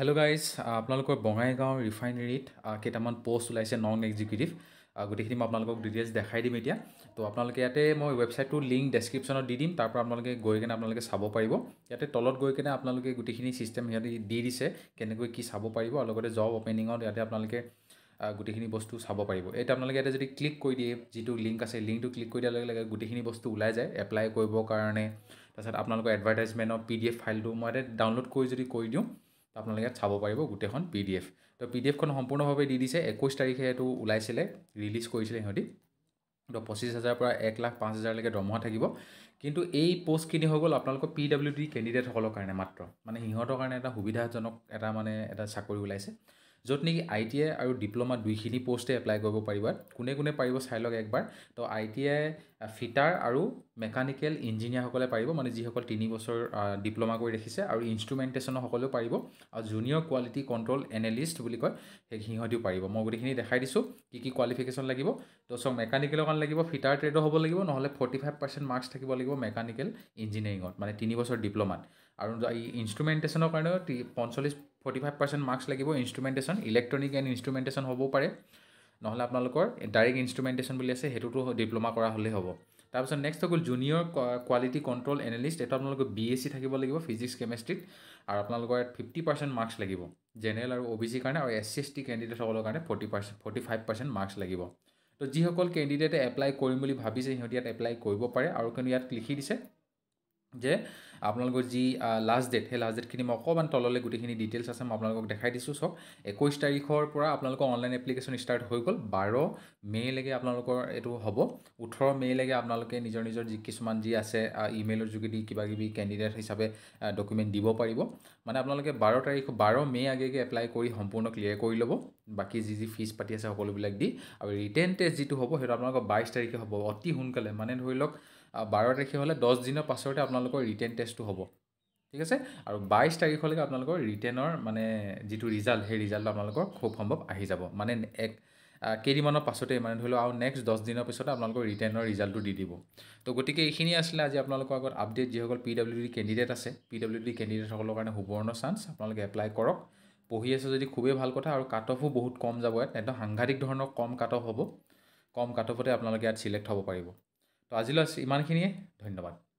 hello' guys আপোনালোকৰ বঙাইগাঁও ৰিফাইনেৰীত কেইটামান post ওলাইছে নন এক্সিকিউটিভ গোটেইখিনি মই আপোনালোকক ডিটেইলছ দেখাই দিম এতিয়া তো আপোনালোকে ইয়াতে মই ৱেবছাইটটোৰ লিংক ডেছক্ৰিপশ্যনত দি দিম তাৰপৰা আপোনালোকে গৈ কেনে আপোনালোকে চাব পাৰিব ইয়াতে তলত গৈ কেনে আপোনালোকে গোটেইখিনি ছিষ্টেম সিহঁতি দি দিছে কেনেকৈ কি চাব পাৰিব আৰু লগতে জব অপেনিঙত ইয়াতে আপোনালোকে গোটেইখিনি বস্তু চাব পাৰিব এতিয়া আপোনালোকে ইয়াতে যদি ক্লিক কৰি দিয়ে যিটো লিংক আছে লিংকটো ক্লিক কৰি দিয়াৰ লগে লগে গোটেইখিনি বস্তু ওলাই যায় এপ্লাই কৰিবৰ কাৰণে তাৰপিছত আপোনালোকৰ এডভাৰটাইজমেণ্টৰ পি ডি এফ ফাইলটো মই ইয়াতে ডাউনলোড কৰি যদি কৰি দিওঁ তো আপোনালোকে চাব পাৰিব গোটেইখন পি ডি এফ তো পি ডি এফখন সম্পূৰ্ণভাৱে দি দিছে একৈছ তাৰিখে এইটো ওলাইছিলে ৰিলিজ কৰিছিলে সিহঁতি তো পঁচিছ হাজাৰৰ পৰা এক লাখ পাঁচ হাজাৰলৈকে দৰমহা থাকিব কিন্তু এই পোষ্টখিনি হৈ গ'ল আপোনালোকৰ পি ডাব্লিউ ডি কেণ্ডিডেটসকলৰ কাৰণে মাত্ৰ মানে সিহঁতৰ কাৰণে এটা সুবিধাজনক এটা মানে এটা চাকৰি ওলাইছে য'ত নেকি আই টি আই আৰু ডিপ্ল'মা দুইখিনি পষ্টে এপ্লাই কৰিব পাৰিবা কোনে কোনে পাৰিব চাই লওক একবাৰ তো আই টি আই ফিটাৰ আৰু মেকানিকেল ইঞ্জিনিয়াৰসকলে পাৰিব মানে যিসকল তিনি বছৰ ডিপ্ল'মা কৰি ৰাখিছে আৰু ইনষ্ট্ৰুমেণ্টেশ্যনৰ ইনষ্ট্ৰুমেণ্টেশ্যনসকলেও পাৰিব আৰু জুনিয়ৰ কোৱালিটি কণ্ট্ৰল এনালিষ্ট বুলি কয় সেই সিহঁতিও পাৰিব মই গোটেইখিনি দেখাই দিছোঁ কি কি কোৱালিফিকেশ্যন লাগিব তো চব মেকানিকেলৰ কাৰণে লাগিব ফিটাৰ ট্ৰেডৰ হ'ব লাগিব নহ'লে ফৰ্টি ফাইভ পাৰ্চেণ্ট মাৰ্কছ থাকিব লাগিব মেকানিকেল ইঞ্জিনিয়াৰিঙত মানে তিনি বছৰ ডিপ্ল'মাত আৰু ইনষ্ট্ৰুমেণ্টেশ্যনৰ কাৰণেও পঞ্চল্লিছ ফৰ্টি ফাইভ পাৰ্চেণ্ট মাৰ্কছ লাগিব ইনষ্ট্ৰুমেণ্টেশ্যন ইলেক্ট্ৰনিক এণ্ড ইনষ্ট্ৰুমেণ্টেশ্যন হ'বও পাৰে নহ'লে আপোনালোকৰ ডাইৰেক্ট ইনষ্ট্ৰুমেণ্টেশ্যন বুলি আছে সেইটোতো ডিপ্ল'মা কৰা হ'লেই হ'ব তাৰপিছত নেক্সট হ'ল জুনিয়ৰ কোৱালিটি কণ্ট্ৰল এনালিষ্ট এইটো আপোনালোকে বি এছ চি থাকিব লাগিব ফিজিক্স কেমেষ্ট্ৰিত আৰু আপোনালোকৰ ইয়াত ফিফটি পাৰ্চেণ্ট মাৰ্কছ লাগিব জেনেৰেল আৰু অ' বি চিৰ কাৰণে আৰু এছ চি এছ টি কেণ্ডিডেটসকলৰ কাৰণে forty percent forty five percent marks লাগিব তো যিসকল কেণ্ডিডেটে এপ্লাই কৰিম বুলি ভাবিছে সিহঁতি ইয়াত এপ্লাই কৰিব পাৰে আৰু কিন্তু ইয়াত লিখি দিছে যে আপোনালোকৰ যি লাষ্ট ডেট সেই লাষ্ট ডেটখিনি মই অকণমান তললৈ গোটেইখিনি ডিটেইলছ আছে মই আপোনালোকক দেখাই দিছোঁ চাওক একৈছ তাৰিখৰ পৰা আপোনালোকৰ অনলাইন এপ্লিকেশ্যন ষ্টাৰ্ট হৈ গ'ল বাৰ মে'লৈকে আপোনালোকৰ এইটো হ'ব ওঠৰ মে'লৈকে আপোনালোকে নিজৰ নিজৰ যি কিছুমান যি আছে ইমেইলৰ যোগেদি কিবা কিবি কেণ্ডিডেট হিচাপে ডকুমেণ্ট দিব পাৰিব মানে আপোনালোকে বাৰ তাৰিখ বাৰ মে' আগে আগে এপ্লাই কৰি সম্পূৰ্ণ ক্লিয়াৰ কৰি ল'ব বাকী যি যি ফিজ পাতি আছে সকলোবিলাক দি আৰু ৰিটেন টেষ্ট যিটো হ'ব সেইটো আপোনালোকৰ বাইছ তাৰিখে হ'ব অতি সোনকালে মানে ধৰি লওক বাৰ তাৰিখে হ'লে দহ দিনৰ পাছতে আপোনালোকৰ ৰিটেন টেষ্টটো হ'ব ঠিক আছে আৰু বাইছ তাৰিখলৈকে আপোনালোকৰ ৰিটেনৰ মানে যিটো ৰিজাল্ট সেই ৰিজাল্ট আপোনালোকৰ খুব সম্ভৱ আহি যাব মানে এক কেইদিনমানৰ পাছতেই মানে ধৰি লওক আৰু নেক্সট দহ দিনৰ পিছতে আপোনালোকৰ ৰিটেনৰ ৰিজাল্টটো দি দিব তো গতিকে এইখিনি আছিলে আজি আপোনালোকৰ আগত আপডেট যিসকল পি ডব্লিউ ডি কেণ্ডিডেট আছে পি ডব্লিউ ডি কেণ্ডিডেটসকলৰ কাৰণে সুবৰ্ণ চান্স আপোনালোকে এপ্লাই কৰক পঢ়ি আছে যদি খুবেই ভাল কথা আৰু কাট অফো বহুত কম যাব ইয়াত একদম সাংঘাতিক ধৰণৰ কম কাট অফ হ'ব কম কাট অফতে আপোনালোকে ইয়াত ছিলেক্ট হ'ব পাৰিব তো আজিলৈ ইমানখিনিয়ে ধন্যবাদ